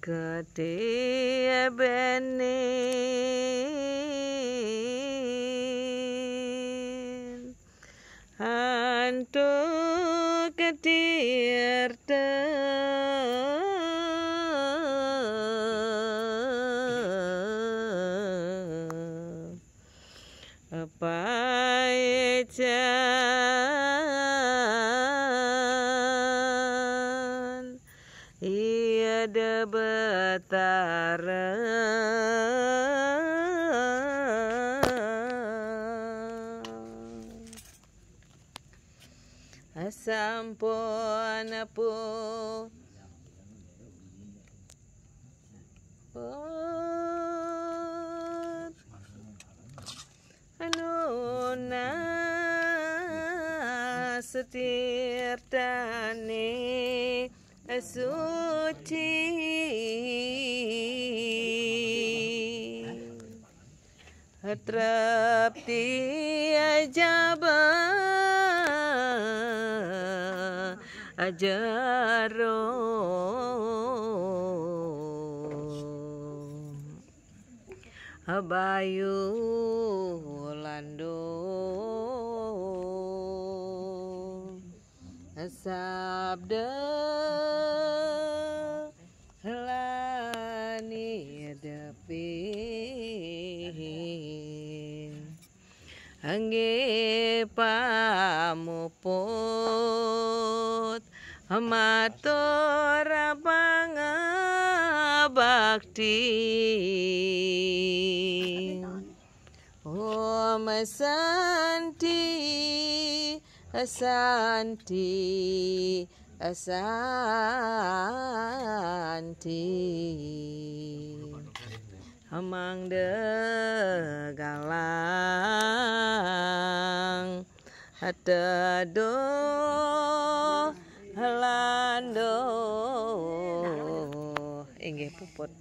gede ebene Hantu ketir Apa ya Ada betara asampun pu anu setir tani suci Terap tiajaba ajaro Abayu landung sabda Angge pamuput Matur pangabakti Om Santi Santi Santi Amang de Hada do Helando Inge puput